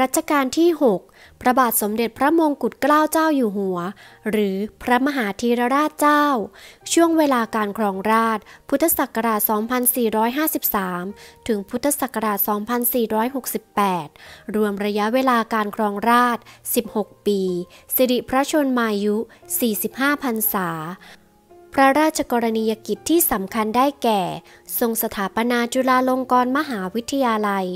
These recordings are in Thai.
รัชกาลที่6พระบาทสมเด็จพระมงกุฎเกล้าเจ้าอยู่หัว หรือพระมหาธีรราชเจ้า ช่วงเวลาการครองราช พุทธศักราช 2453 ถึงพุทธศักราช 2468 รวมระยะเวลาการครองราช 16 ปี สิริพระชนมายุ 45พรรษาพระราชกรณียกิจที่สำคัญได้แก่ ทรงสถาปนาจุฬาลงกรณ์มหาวิทยาลัย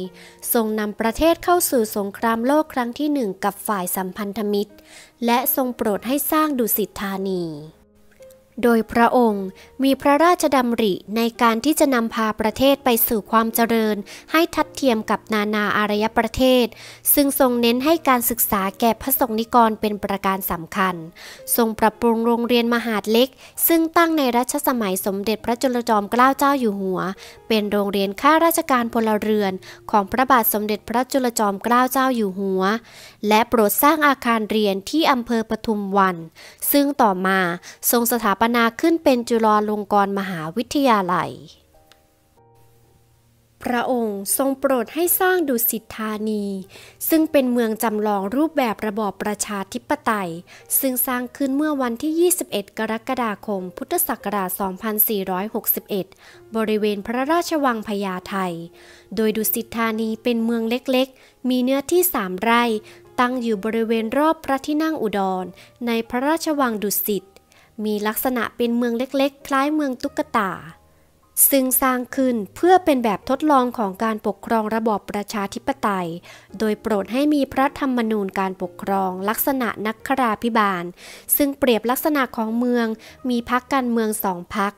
ทรงนำประเทศเข้าสู่สงครามโลกครั้งที่หนึ่งกับฝ่ายสัมพันธมิตร และทรงโปรดให้สร้างดุสิตธานีโดยพระองค์มีพระราชดำริในการที่จะนำพาประเทศไปสู่ความเจริญ ให้ทัดเทียมกับนานาอารยประเทศ ซึ่งทรงเน้นให้การศึกษาแก่พระสงฆ์นิกรเป็นประการสำคัญ ทรงปรับปรุงโรงเรียนมหาดเล็กซึ่งตั้งในรัชสมัยสมเด็จพระจุลจอมเกล้าเจ้าอยู่หัว เป็นโรงเรียนข้าราชการพลเรือนของพระบาทสมเด็จพระจุลจอมเกล้าเจ้าอยู่หัว และโปรดสร้างอาคารเรียนที่อำเภอปทุมวัน ซึ่งต่อมาทรงสถาปนาขึ้นเป็นจุฬาลงกรณ์มหาวิทยาลัย พระองค์ทรงโปรดให้สร้างดุสิตธานี ซึ่งเป็นเมืองจำลองรูปแบบระบอบประชาธิปไตย ซึ่งสร้างขึ้นเมื่อวันที่ 21 กรกฎาคม พุทธศักราช 2461 บริเวณพระราชวังพญาไท โดยดุสิตธานีเป็นเมืองเล็กๆ มีเนื้อที่ 3 ไร่ ตั้งอยู่บริเวณรอบพระที่นั่งอุดรในพระราชวังดุสิตมีลักษณะเป็นเมืองเล็กๆ คล้ายเมืองตุ๊กตา ซึ่งสร้างขึ้นเพื่อเป็นแบบทดลองของการปกครองระบอบประชาธิปไตย โดยโปรดให้มีพระธรรมนูญการปกครอง ลักษณะนักขราพิบาล ซึ่งเปรียบลักษณะของเมืองมีพักการเมืองสองพัก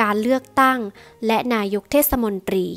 การเลือกตั้งและนายกเทศมนตรี